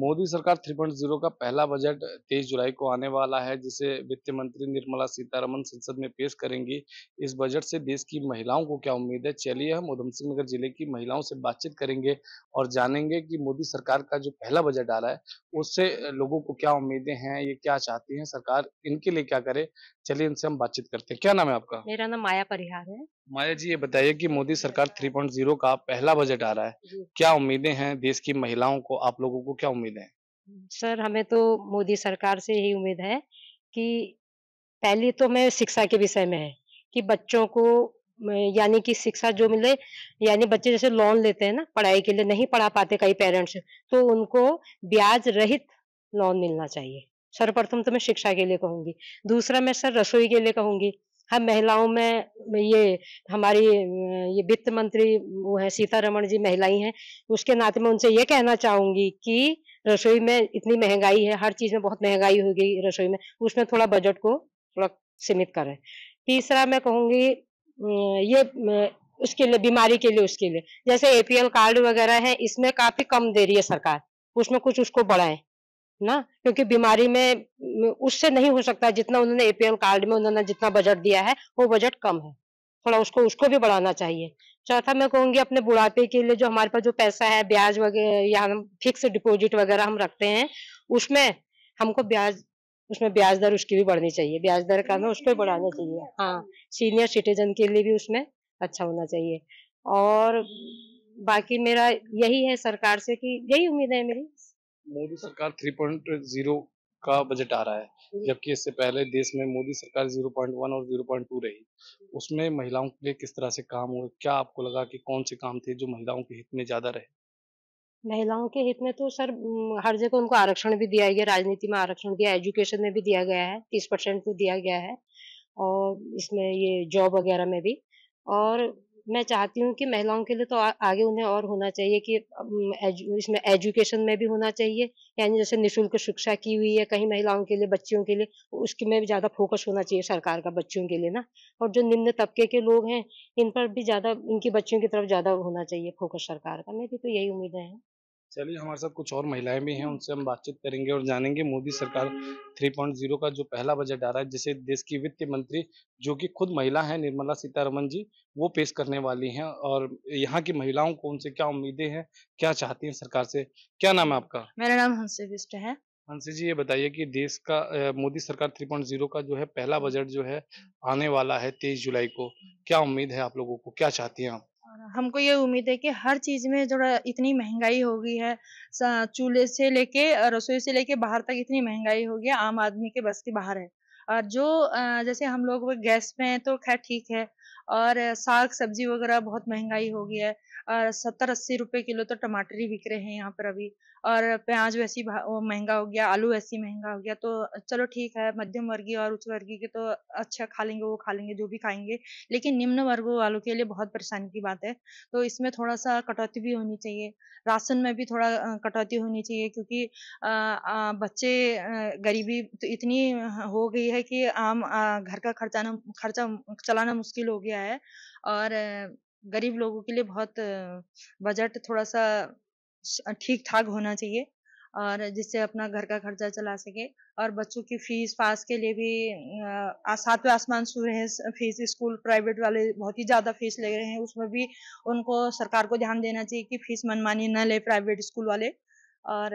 मोदी सरकार 3.0 का पहला बजट 23 जुलाई को आने वाला है जिसे वित्त मंत्री निर्मला सीतारमन संसद में पेश करेंगी इस बजट से देश की महिलाओं को क्या उम्मीद है चलिए हम उधम सिंह नगर जिले की महिलाओं से बातचीत करेंगे और जानेंगे कि मोदी सरकार का जो पहला बजट आ रहा है उससे लोगों को क्या उम्मीदें हैं ये क्या चाहती है सरकार इनके लिए क्या करे चलिए इनसे हम बातचीत करते हैं क्या नाम है आपका मेरा नाम माया परिहार है माया जी ये बताइए कि मोदी सरकार 3.0 का पहला बजट आ रहा है क्या उम्मीदें हैं देश की महिलाओं को आप लोगों को क्या उम्मीदें हैं सर हमें तो मोदी सरकार से यही उम्मीद है कि पहली तो मैं शिक्षा के विषय में है कि बच्चों को यानी कि शिक्षा जो मिले यानी बच्चे जैसे लोन लेते हैं ना पढ़ाई के लिए नहीं पढ़ा पाते कई पेरेंट्स तो उनको ब्याज रहित लोन मिलना चाहिए सर्वप्रथम तो मैं शिक्षा के लिए कहूंगी दूसरा मैं सर रसोई के लिए कहूंगी हम महिलाओं में ये हमारी ये वित्त मंत्री वो है सीतारमण जी महिलाएं हैं उसके नाते में उनसे ये कहना चाहूंगी कि रसोई में इतनी महंगाई है हर चीज में बहुत महंगाई हो गई रसोई में उसमें थोड़ा बजट को थोड़ा सीमित करें तीसरा मैं कहूंगी ये उसके लिए बीमारी के लिए उसके लिए जैसे एपीएल कार्ड वगैरह है इसमें काफी कम दे रही है सरकार उसमें कुछ उसको बढ़ाए ना क्योंकि बीमारी में उससे नहीं हो सकता जितना उन्होंने एपीएल कार्ड में उन्होंने जितना बजट दिया है वो बजट कम है थोड़ा उसको उसको भी बढ़ाना चाहिए चौथा मैं कहूंगी अपने बुढ़ापे के लिए जो हमारे पास जो पैसा है ब्याज वगैरह या हम फिक्स डिपोजिट वगैरह हम रखते हैं उसमें हमको ब्याज उसमें ब्याज दर उसकी भी बढ़नी चाहिए ब्याज दर का ना उसको बढ़ाना चाहिए हाँ सीनियर सिटीजन के लिए भी उसमें अच्छा होना चाहिए और बाकी मेरा यही है सरकार से कि यही उम्मीद है मेरी मोदी सरकार 3.0 का बजट आ रहा है जबकि इससे पहले देश में मोदी सरकार 0.1 और 0.2 रही उसमें महिलाओं के लिए किस तरह से काम हुए क्या आपको लगा कि कौन से काम थे जो महिलाओं के हित में ज्यादा रहे महिलाओं के हित में तो सर हर जगह उनको आरक्षण भी दिया गया राजनीति में आरक्षण दिया एजुकेशन में भी दिया गया है तीस परसेंट तो दिया गया है और इसमें ये जॉब वगैरह में भी और मैं चाहती हूँ कि महिलाओं के लिए तो आ, आगे उन्हें और होना चाहिए कि एजु, इसमें एजुकेशन में भी होना चाहिए यानी जैसे निशुल्क शिक्षा की हुई है कहीं महिलाओं के लिए बच्चियों के लिए तो उसके में भी ज़्यादा फोकस होना चाहिए सरकार का बच्चियों के लिए ना और जो निम्न तबके के लोग हैं इन पर भी ज़्यादा इनकी बच्चियों की तरफ ज़्यादा होना चाहिए फोकस सरकार का मेरी तो यही उम्मीदें हैं चलिए हमारे साथ कुछ और महिलाएं भी हैं हम्म। उनसे हम बातचीत करेंगे और जानेंगे मोदी सरकार 3.0 का जो पहला बजट आ रहा है जिसे देश की वित्त मंत्री जो कि खुद महिला हैं निर्मला सीतारमन जी वो पेश करने वाली हैं और यहाँ की महिलाओं को उनसे क्या उम्मीदें हैं क्या चाहती हैं सरकार से क्या नाम है आपका मेरा नाम हंसी बिस्ट है हंसी जी ये बताइए कि देश का मोदी सरकार 3.0 का जो है पहला बजट जो है आने वाला है तेईस जुलाई को क्या उम्मीद है आप लोगों को क्या चाहती हैं आप हमको ये उम्मीद है कि हर चीज में थोड़ा इतनी महंगाई हो गई है चूल्हे से लेके रसोई से लेके बाहर तक इतनी महंगाई हो गई आम आदमी के बस के बाहर है और जो जैसे हम लोग गैस में तो खैर ठीक है और साग सब्जी वगैरह बहुत महंगाई हो गई है और सत्तर अस्सी रुपए किलो तो टमाटर ही बिक रहे हैं यहाँ पर अभी और प्याज वैसी महंगा हो गया आलू वैसी महंगा हो गया तो चलो ठीक है मध्यम वर्गीय और उच्च वर्गीय के तो अच्छा खा लेंगे वो खा लेंगे जो भी खाएंगे लेकिन निम्न वर्ग वालों के लिए बहुत परेशानी की बात है तो इसमें थोड़ा सा कटौती भी होनी चाहिए राशन में भी थोड़ा कटौती होनी चाहिए क्योंकि बच्चे गरीबी तो इतनी हो गई है कि आम घर का खर्चाना खर्चा चलाना मुश्किल हो गया है और गरीब लोगों के लिए बहुत बजट थोड़ा सा ठीक ठाक होना चाहिए और जिससे अपना घर का खर्चा चला सके और बच्चों की फीस पास के लिए भी सातवें आसमान रहे हैं फीस स्कूल प्राइवेट वाले बहुत ही ज़्यादा फीस ले रहे हैं उसमें भी उनको सरकार को ध्यान देना चाहिए कि फीस मनमानी ना ले प्राइवेट स्कूल वाले और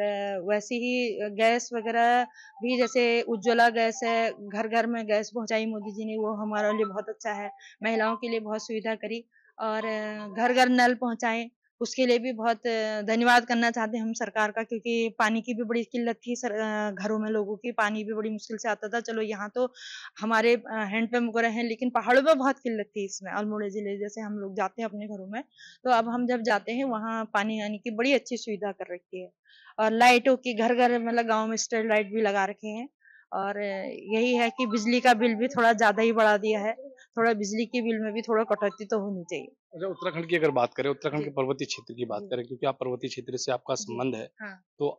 वैसे ही गैस वगैरह भी जैसे उज्ज्वला गैस है घर घर में गैस पहुंचाई मोदी जी ने वो हमारे लिए बहुत अच्छा है महिलाओं के लिए बहुत सुविधा करी और घर घर नल पहुंचाए उसके लिए भी बहुत धन्यवाद करना चाहते हैं हम सरकार का क्योंकि पानी की भी बड़ी किल्लत थी सर, घरों में लोगों की पानी भी बड़ी मुश्किल से आता था चलो यहाँ तो हमारे हैंडपम्प वगैरह हैं लेकिन पहाड़ों में बहुत किल्लत थी इसमें अल्मोड़े जिले जैसे हम लोग जाते हैं अपने घरों में तो अब हम जब जाते हैं वहाँ पानी आने की बड़ी अच्छी सुविधा कर रखी है और लाइटों की घर घर मतलब गाँव में स्ट्रीट लाइट भी लगा रखे हैं और यही है कि बिजली का बिल भी थोड़ा ज़्यादा ही बढ़ा दिया है थोड़ा बिजली के बिल में भी थोड़ा कटौती तो होनी चाहिए अच्छा उत्तराखंड की अगर बात करें उत्तराखंड के पर्वतीय क्षेत्र की बात करें क्योंकि आप पर्वतीय क्षेत्र से आपका संबंध है हाँ। तो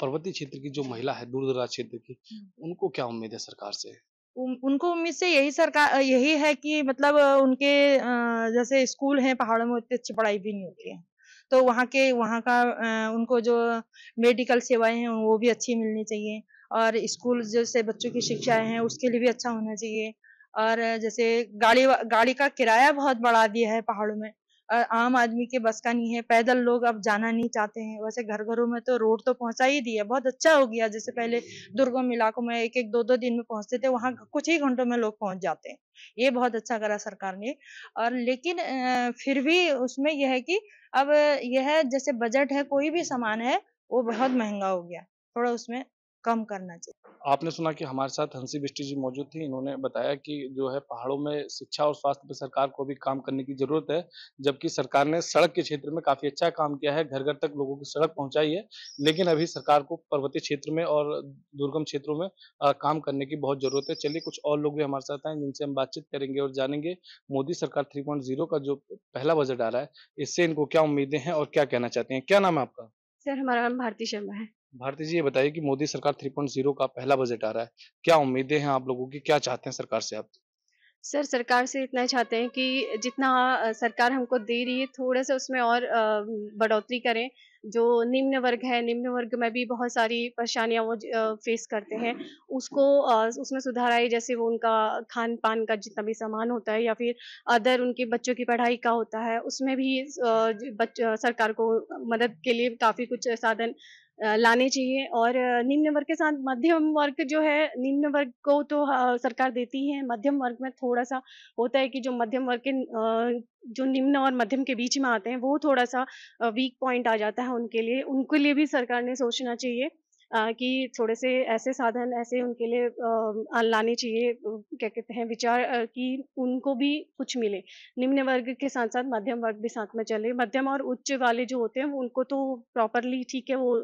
पर्वतीय क्षेत्र की जो महिला है दूर दराज क्षेत्र की हम्म। उनको क्या उम्मीद है सरकार से उन, उनको उम्मीद से यही सरकार यही है कि मतलब उनके जैसे स्कूल हैं पहाड़ों में उतनी अच्छी पढ़ाई भी नहीं होती है तो वहाँ के वहाँ का उनको जो मेडिकल सेवाएं हैं वो भी अच्छी मिलनी चाहिए और स्कूल जैसे बच्चों की शिक्षाएं हैं उसके लिए भी अच्छा होना चाहिए और जैसे गाड़ी गाड़ी का किराया बहुत बढ़ा दिया है पहाड़ों में और आम आदमी के बस का नहीं है पैदल लोग अब जाना नहीं चाहते हैं वैसे घर घरों में तो रोड तो पहुंचा ही दिया बहुत अच्छा हो गया जैसे पहले दुर्गम इलाकों में एक एक दो दो दिन में पहुंचते थे वहां कुछ ही घंटों में लोग पहुंच जाते हैं ये बहुत अच्छा करा सरकार ने और लेकिन फिर भी उसमें यह है कि अब यह जैसे बजट है कोई भी सामान है वो बहुत महंगा हो गया थोड़ा उसमें कम करना चाहिए आपने सुना कि हमारे साथ हंसी बिस्टी जी मौजूद थी इन्होंने बताया कि जो है पहाड़ों में शिक्षा और स्वास्थ्य पर सरकार को भी काम करने की जरूरत है जबकि सरकार ने सड़क के क्षेत्र में काफी अच्छा काम किया है घर घर तक लोगों की सड़क पहुंचाई है लेकिन अभी सरकार को पर्वतीय क्षेत्र में और दुर्गम क्षेत्रों में आ, काम करने की बहुत जरूरत है चलिए कुछ और लोग भी हमारे साथ आए जिनसे हम बातचीत करेंगे और जानेंगे मोदी सरकार थ्री का जो पहला बजट आ रहा है इससे इनको क्या उम्मीदें हैं और क्या कहना चाहते हैं क्या नाम है आपका सर हमारा नाम भारती शर्मा है भारती जी ये बताइए कि मोदी सरकार 3.0 का पहला बजट आ रहा है क्या उम्मीदें हैं आप लोगों की क्या चाहते हैं सरकार से आप सर सरकार से इतना चाहते हैं कि जितना सरकार हमको दे रही है थोड़ा सा उसमें और बढ़ोतरी करें जो निम्न वर्ग है निम्न वर्ग में भी बहुत सारी परेशानियां वो फेस करते हैं उसको उसमें सुधार आए जैसे वो उनका खान पान का जितना भी सामान होता है या फिर अदर उनके बच्चों की पढ़ाई का होता है उसमें भी सरकार को मदद के लिए काफ़ी कुछ साधन लाने चाहिए और निम्न वर्ग के साथ मध्यम वर्ग जो है निम्न वर्ग को तो सरकार देती है मध्यम वर्ग में थोड़ा सा होता है कि जो मध्यम वर्ग के जो निम्न और मध्यम के बीच में आते हैं वो थोड़ा सा वीक पॉइंट आ जाता है उनके लिए उनके लिए भी सरकार ने सोचना चाहिए कि थोड़े से ऐसे साधन ऐसे उनके लिए लाने चाहिए क्या कहते हैं विचार कि उनको भी कुछ मिले निम्न वर्ग के साथ साथ मध्यम वर्ग भी साथ में चले मध्यम और उच्च वाले जो होते हैं उनको तो प्रॉपरली ठीक है वो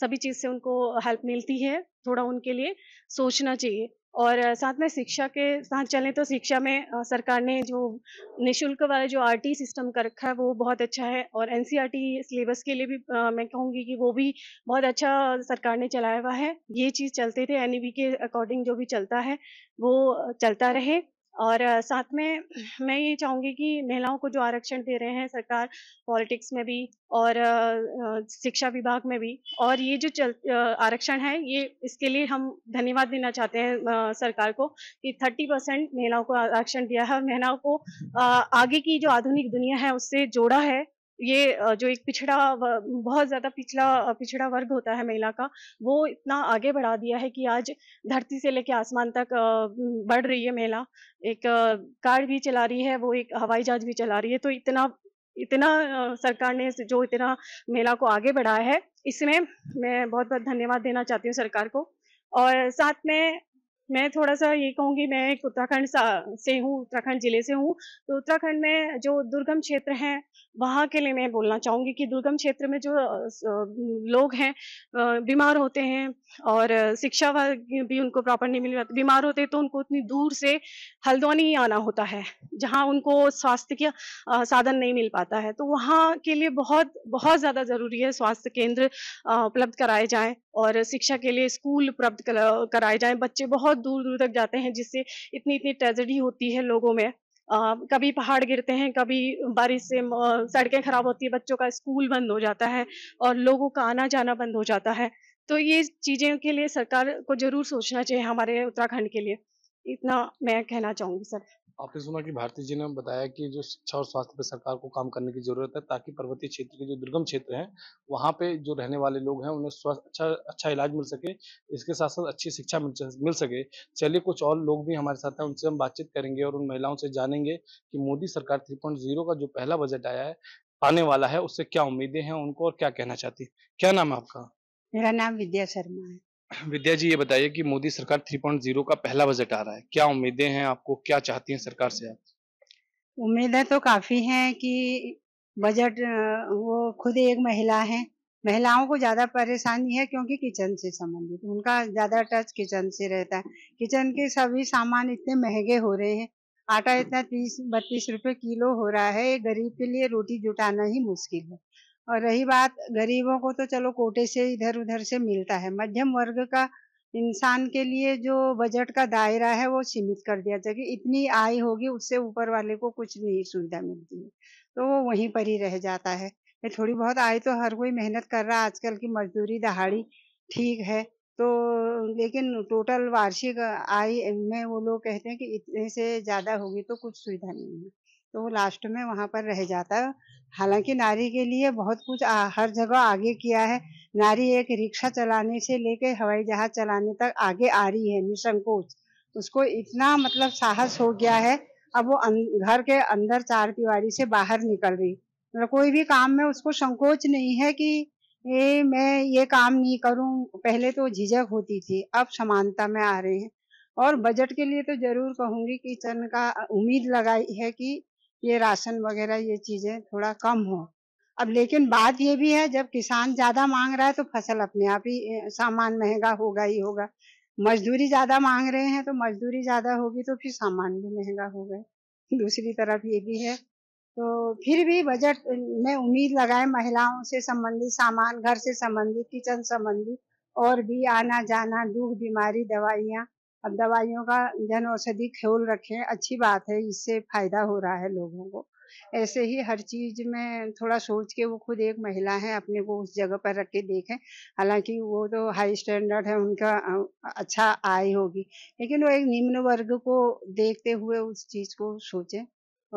सभी चीज़ से उनको हेल्प मिलती है थोड़ा उनके लिए सोचना चाहिए और साथ में शिक्षा के साथ चलें तो शिक्षा में सरकार ने जो निशुल्क वाला जो आरटी सिस्टम कर रखा है वो बहुत अच्छा है और एनसीईआरटी सिलेबस के लिए भी आ, मैं कहूँगी कि वो भी बहुत अच्छा सरकार ने चलाया हुआ है ये चीज़ चलते थे एनईबी के अकॉर्डिंग जो भी चलता है वो चलता रहे और साथ में मैं ये चाहूँगी कि महिलाओं को जो आरक्षण दे रहे हैं सरकार पॉलिटिक्स में भी और शिक्षा विभाग में भी और ये जो चल आरक्षण है ये इसके लिए हम धन्यवाद देना चाहते हैं सरकार को कि 30 परसेंट महिलाओं को आरक्षण दिया है और महिलाओं को आगे की जो आधुनिक दुनिया है उससे जोड़ा है ये जो एक पिछड़ा बहुत ज़्यादा पिछड़ा पिछड़ा वर्ग होता है महिला का वो इतना आगे बढ़ा दिया है कि आज धरती से लेकर आसमान तक बढ़ रही है महिला एक कार भी चला रही है वो एक हवाई जहाज भी चला रही है तो इतना इतना सरकार ने जो इतना महिला को आगे बढ़ाया है इसमें मैं बहुत बहुत धन्यवाद देना चाहती हूँ सरकार को और साथ में मैं थोड़ा सा ये कहूँगी मैं एक उत्तराखंड से हूँ उत्तराखंड जिले से हूँ तो उत्तराखंड में जो दुर्गम क्षेत्र हैं वहाँ के लिए मैं बोलना चाहूँगी कि दुर्गम क्षेत्र में जो लोग हैं बीमार होते हैं और शिक्षा भी उनको प्रॉपर नहीं मिल पाती बीमार होते तो उनको उतनी दूर से हल्द्वानी ही आना होता है जहाँ उनको स्वास्थ्य के साधन नहीं मिल पाता है तो वहाँ के लिए बहुत बहुत ज़्यादा ज़रूरी है स्वास्थ्य केंद्र उपलब्ध कराए जाएँ और शिक्षा के लिए स्कूल उपलब्ध कराए जाएँ बच्चे बहुत दूर दूर तक जाते हैं जिससे इतनी इतनी ट्रेजेडी होती है लोगों में आ, कभी पहाड़ गिरते हैं कभी बारिश से सड़कें खराब होती है बच्चों का स्कूल बंद हो जाता है और लोगों का आना जाना बंद हो जाता है तो ये चीज़ें के लिए सरकार को जरूर सोचना चाहिए हमारे उत्तराखंड के लिए इतना मैं कहना चाहूंगी सर आपने सुना कि भारती जी ने बताया कि जो शिक्षा और स्वास्थ्य पर सरकार को काम करने की जरूरत है ताकि पर्वतीय क्षेत्र के जो दुर्गम क्षेत्र हैं वहाँ पे जो रहने वाले लोग हैं उन्हें स्वास्थ्य अच्छा अच्छा इलाज मिल सके इसके साथ साथ अच्छी शिक्षा मिल सके चलिए कुछ और लोग भी हमारे साथ हैं उनसे हम बातचीत करेंगे और उन महिलाओं से जानेंगे कि मोदी सरकार थ्री का जो पहला बजट आया है आने वाला है उससे क्या उम्मीदें हैं उनको और क्या कहना चाहती है क्या नाम है आपका मेरा नाम विद्या शर्मा है विद्या जी ये बताइए कि मोदी सरकार 3.0 का पहला बजट आ रहा है क्या उम्मीदें हैं आपको क्या चाहती हैं सरकार से आप उम्मीदें तो काफी हैं कि बजट वो खुद एक महिला है महिलाओं को ज्यादा परेशानी है क्योंकि किचन से संबंधित उनका ज्यादा टच किचन से रहता है किचन के सभी सामान इतने महंगे हो रहे हैं आटा इतना तीस बत्तीस रुपए किलो हो रहा है गरीब के लिए रोटी जुटाना ही मुश्किल है और रही बात गरीबों को तो चलो कोटे से इधर उधर से मिलता है मध्यम वर्ग का इंसान के लिए जो बजट का दायरा है वो सीमित कर दिया जाए इतनी आय होगी उससे ऊपर वाले को कुछ नहीं सुविधा मिलती है तो वो वहीं पर ही रह जाता है थोड़ी बहुत आय तो हर कोई मेहनत कर रहा है आजकल की मजदूरी दहाड़ी ठीक है तो लेकिन टोटल वार्षिक आय में वो लोग कहते हैं कि इतने से ज़्यादा होगी तो कुछ सुविधा नहीं है तो लास्ट में वहाँ पर रह जाता है हालांकि नारी के लिए बहुत कुछ आ, हर जगह आगे किया है नारी एक रिक्शा चलाने से लेके हवाई जहाज चलाने तक आगे आ रही है निसंकोच उसको इतना मतलब साहस हो गया है अब वो अं, घर के अंदर चार दीवारी से बाहर निकल रही मतलब कोई भी काम में उसको संकोच नहीं है कि ए, मैं ये काम नहीं करूं पहले तो झिझक होती थी अब समानता में आ रही है और बजट के लिए तो जरूर कहूंगी कि किचन का उम्मीद लगाई है कि ये राशन वगैरह ये चीजें थोड़ा कम हो अब लेकिन बात ये भी है जब किसान ज्यादा मांग रहा है तो फसल अपने आप ही सामान महंगा होगा ही होगा मजदूरी ज्यादा मांग रहे हैं तो मजदूरी ज्यादा होगी तो फिर सामान भी महंगा होगा दूसरी तरफ ये भी है तो फिर भी बजट में उम्मीद लगाए महिलाओं से संबंधित सामान घर से संबंधित किचन संबंधित और भी आना जाना दुख बीमारी दवाइयाँ अब दवाइयों का जन औषधि खोल रखें अच्छी बात है इससे फायदा हो रहा है लोगों को ऐसे ही हर चीज में थोड़ा सोच के वो खुद एक महिला है अपने को उस जगह पर रख के देखें हालांकि वो तो हाई स्टैंडर्ड है उनका अच्छा आय होगी लेकिन वो एक निम्न वर्ग को देखते हुए उस चीज को सोचें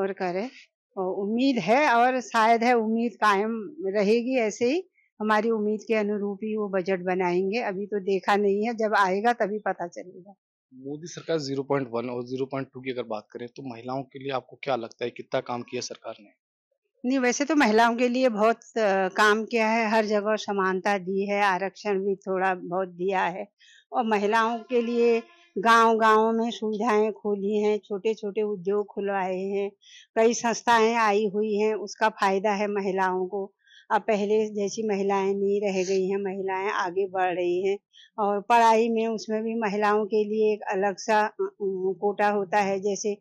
और करें और उम्मीद है और शायद है उम्मीद कायम रहेगी ऐसे ही हमारी उम्मीद के अनुरूप ही वो बजट बनाएंगे अभी तो देखा नहीं है जब आएगा तभी पता चलेगा मोदी सरकार 0.1 और 0.2 की अगर बात करें तो महिलाओं के लिए आपको क्या लगता है कितना काम किया सरकार ने नहीं वैसे तो महिलाओं के लिए बहुत काम किया है हर जगह समानता दी है आरक्षण भी थोड़ा बहुत दिया है और महिलाओं के लिए गांव गांव में सुविधाएं खोली हैं छोटे छोटे उद्योग खुलवाए हैं कई संस्थाएं आई हुई हैं उसका फायदा है महिलाओं को अब पहले जैसी महिलाएं नहीं रह गई हैं महिलाएं आगे बढ़ रही हैं और पढ़ाई में उसमें भी महिलाओं के लिए एक अलग सा कोटा होता है जैसे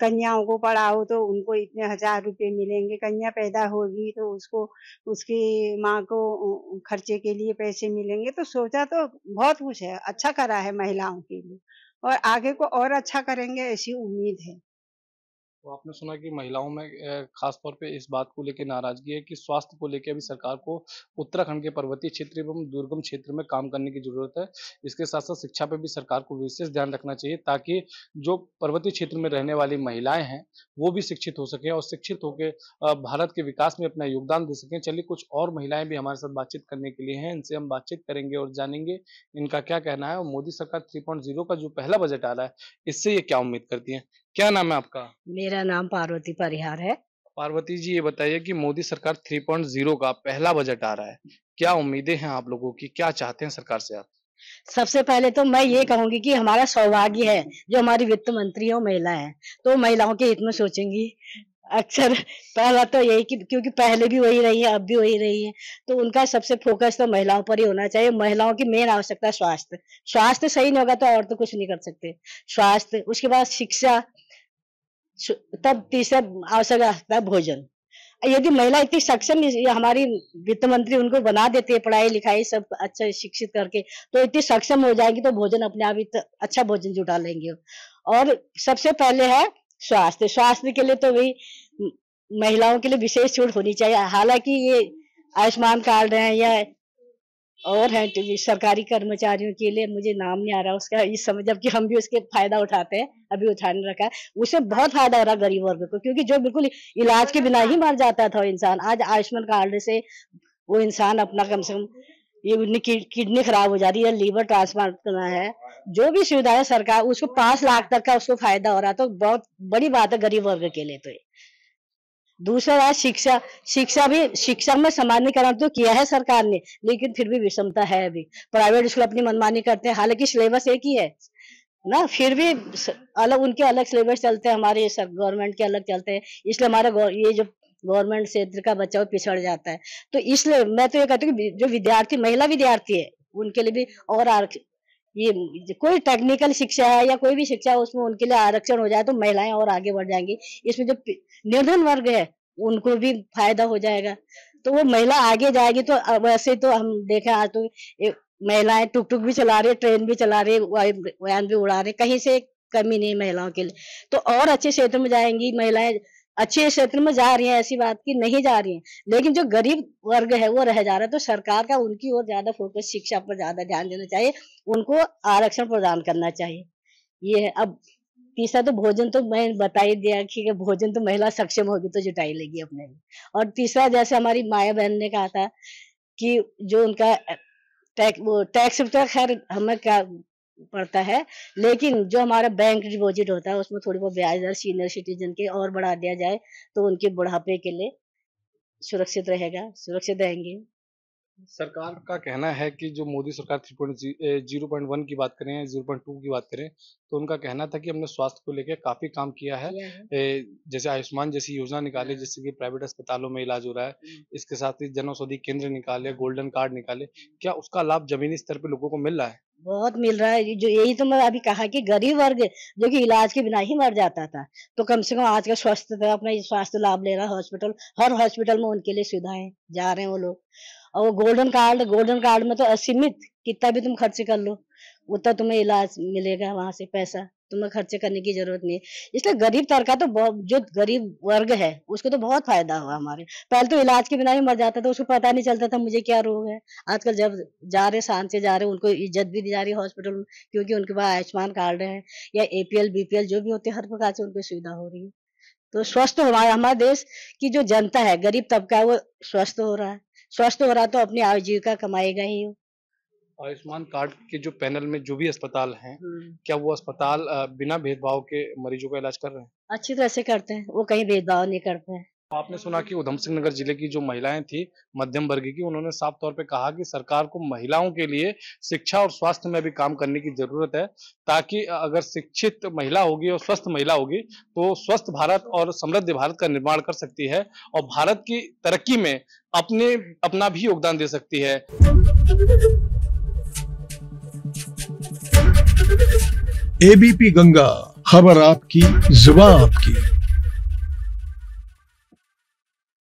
कन्याओं को पढ़ाओ तो उनको इतने हजार रुपये मिलेंगे कन्या पैदा होगी तो उसको उसकी माँ को खर्चे के लिए पैसे मिलेंगे तो सोचा तो बहुत कुछ है अच्छा करा है महिलाओं के लिए और आगे को और अच्छा करेंगे ऐसी उम्मीद है तो आपने सुना कि महिलाओं में खासतौर पे इस बात को लेकर नाराजगी है कि स्वास्थ्य को लेकर अभी सरकार को उत्तराखंड के पर्वतीय क्षेत्र एवं दुर्गम क्षेत्र में काम करने की जरूरत है इसके साथ साथ शिक्षा पे भी सरकार को विशेष ध्यान रखना चाहिए ताकि जो पर्वतीय क्षेत्र में रहने वाली महिलाएं हैं वो भी शिक्षित हो सके और शिक्षित होकर भारत के विकास में अपना योगदान दे सकें चलिए कुछ और महिलाएं भी हमारे साथ बातचीत करने के लिए हैं इनसे हम बातचीत करेंगे और जानेंगे इनका क्या कहना है और मोदी सरकार थ्री का जो पहला बजट आ रहा है इससे ये क्या उम्मीद करती है क्या नाम है आपका मेरा नाम पार्वती परिहार है पार्वती जी ये बताइए कि मोदी सरकार 3.0 का पहला बजट आ रहा है क्या उम्मीदें हैं आप लोगों की क्या चाहते हैं सरकार से आप सबसे पहले तो मैं ये कहूंगी कि हमारा सौभाग्य है जो हमारी वित्त मंत्री और महिला है तो महिलाओं के हित में सोचेंगी अक्सर पहला तो यही कि क्योंकि पहले भी वही रही है अब भी वही रही है तो उनका सबसे फोकस तो महिलाओं पर ही होना चाहिए महिलाओं की मेन आवश्यकता स्वास्थ्य स्वास्थ्य सही नहीं होगा तो और तो कुछ नहीं कर सकते स्वास्थ्य उसके बाद शिक्षा तब तीसरा आवश्यक रहता है भोजन यदि महिला इतनी सक्षम हमारी वित्त मंत्री उनको बना देती है पढ़ाई लिखाई सब अच्छा शिक्षित करके तो इतनी सक्षम हो जाएगी तो भोजन अपने आप ही अच्छा भोजन जुटा लेंगे और सबसे पहले है स्वास्थ्य स्वास्थ्य के लिए तो भी महिलाओं के लिए विशेष छूट होनी चाहिए हालांकि ये आयुष्मान कार्ड है या और है सरकारी कर्मचारियों के लिए मुझे नाम नहीं आ रहा उसका इस समय जबकि हम भी उसके फायदा उठाते हैं अभी उठाने रखा है उसे बहुत फायदा हो रहा गरीब वर्ग को क्योंकि जो बिल्कुल इलाज के बिना ही मर जाता था इंसान आज आयुष्मान कार्ड से वो इंसान अपना कम से कम ये किडनी खराब हो जा रही है लीवर ट्रांसप्लांट करना है जो भी सुविधा है सरकार उसको पांच लाख तक का उसको फायदा हो रहा तो बहुत बड़ी बात है गरीब वर्ग के लिए तो दूसरा रहा शिक्षा शिक्षा भी शिक्षा में सामान्यकरण तो किया है सरकार ने लेकिन फिर भी विषमता है अभी प्राइवेट स्कूल अपनी मनमानी करते हैं हालांकि सिलेबस एक ही है ना फिर भी अलग उनके अलग सिलेबस चलते हैं हमारे गवर्नमेंट के अलग चलते हैं इसलिए हमारा ये जो गवर्नमेंट क्षेत्र का बच्चा वो पिछड़ जाता है तो इसलिए मैं तो ये कहती हूँ जो विद्यार्थी महिला विद्यार्थी है उनके लिए भी और ये कोई टेक्निकल शिक्षा है या कोई भी शिक्षा उसमें उनके लिए आरक्षण हो जाए तो महिलाएं और आगे बढ़ जाएंगी इसमें जो निर्धन वर्ग है उनको भी फायदा हो जाएगा तो वो महिला आगे जाएगी तो वैसे तो हम देखे आज तो महिलाएं टुक टुक भी चला रही है ट्रेन भी चला रही है वैन भी उड़ा रही कहीं से कमी नहीं महिलाओं के लिए तो और अच्छे क्षेत्र में जाएंगी महिलाएं अच्छे क्षेत्र में जा रही है ऐसी बात की नहीं जा रही है लेकिन जो गरीब वर्ग है वो रह जा रहा है तो सरकार का उनकी ओर ज्यादा फोकस शिक्षा पर ज्यादा ध्यान देना चाहिए उनको आरक्षण प्रदान करना चाहिए ये है अब तीसरा तो भोजन तो मैं बता ही दिया कि भोजन तो महिला सक्षम होगी तो जुटाई लेगी अपने लिए और तीसरा जैसे हमारी माया बहन ने कहा था कि जो उनका टैक्स वो टैक्स तो खैर हमें क्या पड़ता है लेकिन जो हमारा बैंक डिपॉजिट होता है उसमें थोड़ी बहुत ब्याज दर सीनियर सिटीजन के और बढ़ा दिया जाए तो उनके बुढ़ापे के लिए सुरक्षित रहेगा सुरक्षित रहेंगे सरकार का कहना है कि जो मोदी सरकार three point zero point one की बात करें जीरो पॉइंट टू की बात करें तो उनका कहना था कि हमने स्वास्थ्य को लेकर काफी काम किया है जैसे आयुष्मान जैसी योजना निकाले हाँ। जिससे कि प्राइवेट अस्पतालों में इलाज हो रहा है हाँ। इसके साथ ही जन औषधि केंद्र निकाले गोल्डन कार्ड निकाले क्या उसका लाभ जमीनी स्तर पर लोगों को मिल रहा है बहुत मिल रहा है जो यही तो मैं अभी कहा कि गरीब वर्ग जो कि इलाज के बिना ही मर जाता था तो कम से कम आज का स्वास्थ्य अपना स्वास्थ्य लाभ ले रहा है हॉस्पिटल हर हॉस्पिटल में उनके लिए सुविधाएं जा रहे हैं वो लोग और वो गोल्डन कार्ड गोल्डन कार्ड में तो असीमित कितना भी तुम खर्च कर लो उतना तुम्हें इलाज मिलेगा वहां से पैसा तुम्हें खर्च करने की जरूरत नहीं इसलिए गरीब का तो जो गरीब वर्ग है उसको तो बहुत फायदा हुआ हमारे पहले तो इलाज के बिना ही मर जाता था उसको पता नहीं चलता था मुझे क्या रोग है आजकल जब जा रहे शांत से जा रहे उनको इज्जत भी दी जा रही है हॉस्पिटल में क्योंकि उनके पास आयुष्मान कार्ड है या एपीएल बीपीएल जो भी होते हैं हर प्रकार से उनको सुविधा हो रही है तो स्वस्थ हो रहा है हमारे देश की जो जनता है गरीब तबका है वो स्वस्थ हो रहा है स्वस्थ हो रहा तो अपनी आजीविका कमाएगा ही हो आयुष्मान कार्ड के जो पैनल में जो भी अस्पताल हैं हम्म। क्या वो अस्पताल बिना भेदभाव के मरीजों का इलाज कर रहे हैं अच्छी तरह से करते हैं वो कहीं भेदभाव नहीं करते हैं आपने सुना कि उधम सिंह नगर जिले की जो महिलाएं थी मध्यम वर्ग की उन्होंने साफ तौर पे कहा कि सरकार को महिलाओं के लिए शिक्षा और स्वास्थ्य में भी काम करने की जरूरत है ताकि अगर शिक्षित महिला होगी और स्वस्थ महिला होगी तो स्वस्थ भारत और समृद्ध भारत का निर्माण कर सकती है और भारत की तरक्की में अपने अपना भी योगदान दे सकती है एबीपी गंगा खबर आपकी जुबा आपकी